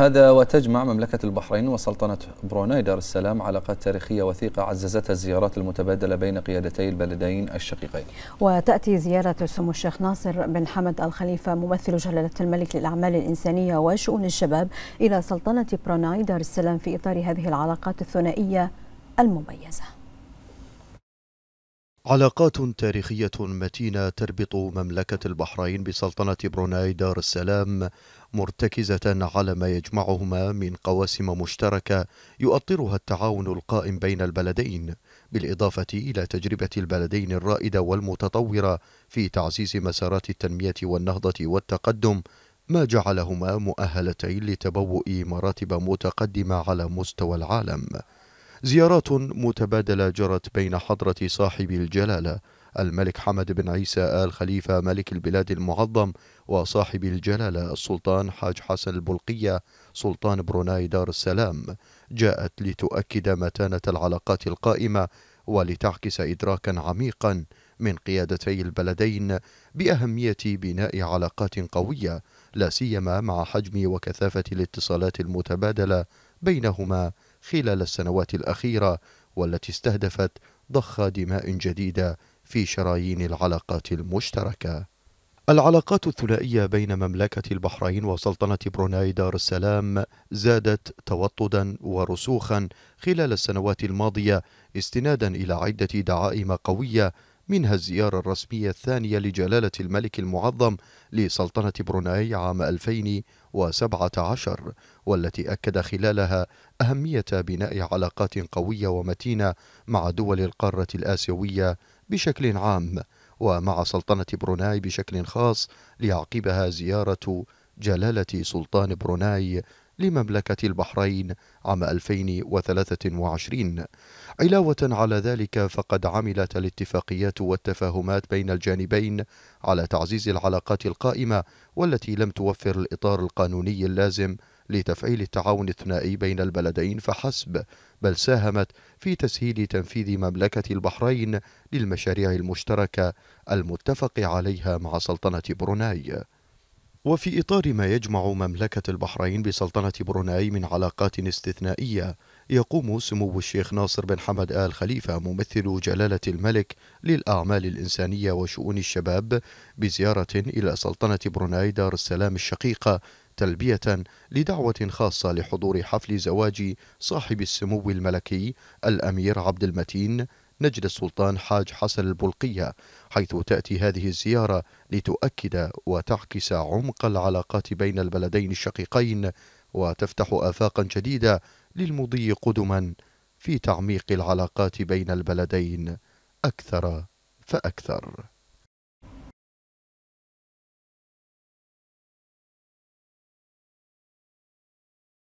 هذا وتجمع مملكة البحرين وسلطنة بروناي دار السلام علاقات تاريخية وثيقة عززتها الزيارات المتبادلة بين قيادتي البلدين الشقيقين وتأتي زيارة سمو الشيخ ناصر بن حمد الخليفة ممثل جلالة الملك للأعمال الإنسانية وشؤون الشباب إلى سلطنة بروناي دار السلام في إطار هذه العلاقات الثنائية المميزة علاقات تاريخية متينة تربط مملكة البحرين بسلطنة بروناي دار السلام مرتكزة على ما يجمعهما من قواسم مشتركة يؤطرها التعاون القائم بين البلدين بالإضافة إلى تجربة البلدين الرائدة والمتطورة في تعزيز مسارات التنمية والنهضة والتقدم ما جعلهما مؤهلتين لتبوء مراتب متقدمة على مستوى العالم زيارات متبادلة جرت بين حضرة صاحب الجلالة الملك حمد بن عيسى آل خليفة ملك البلاد المعظم وصاحب الجلالة السلطان حاج حسن البلقية سلطان بروناي دار السلام جاءت لتؤكد متانة العلاقات القائمة ولتعكس إدراكا عميقا من قيادتي البلدين بأهمية بناء علاقات قوية لا سيما مع حجم وكثافة الاتصالات المتبادلة بينهما خلال السنوات الأخيرة والتي استهدفت ضخ دماء جديدة في شرايين العلاقات المشتركة. العلاقات الثنائية بين مملكة البحرين وسلطنة بروناي دار السلام زادت توطدا ورسوخا خلال السنوات الماضية استنادا إلى عدة دعائم قوية منها الزيارة الرسمية الثانية لجلالة الملك المعظم لسلطنة بروناي عام 2017 والتي أكد خلالها أهمية بناء علاقات قوية ومتينة مع دول القارة الآسيوية بشكل عام ومع سلطنة بروناي بشكل خاص ليعقبها زيارة جلالة سلطان بروناي لمملكة البحرين عام 2023 علاوة على ذلك فقد عملت الاتفاقيات والتفاهمات بين الجانبين على تعزيز العلاقات القائمة والتي لم توفر الإطار القانوني اللازم لتفعيل التعاون الثنائي بين البلدين فحسب بل ساهمت في تسهيل تنفيذ مملكة البحرين للمشاريع المشتركة المتفق عليها مع سلطنة بروناي وفي إطار ما يجمع مملكة البحرين بسلطنة بروناي من علاقات استثنائية يقوم سمو الشيخ ناصر بن حمد آل خليفة ممثل جلالة الملك للأعمال الإنسانية وشؤون الشباب بزيارة إلى سلطنة بروناي دار السلام الشقيقة تلبية لدعوة خاصة لحضور حفل زواج صاحب السمو الملكي الأمير عبد المتين نجد السلطان حاج حسن البلقية حيث تأتي هذه الزيارة لتؤكد وتعكس عمق العلاقات بين البلدين الشقيقين وتفتح آفاقا جديدة للمضي قدما في تعميق العلاقات بين البلدين أكثر فأكثر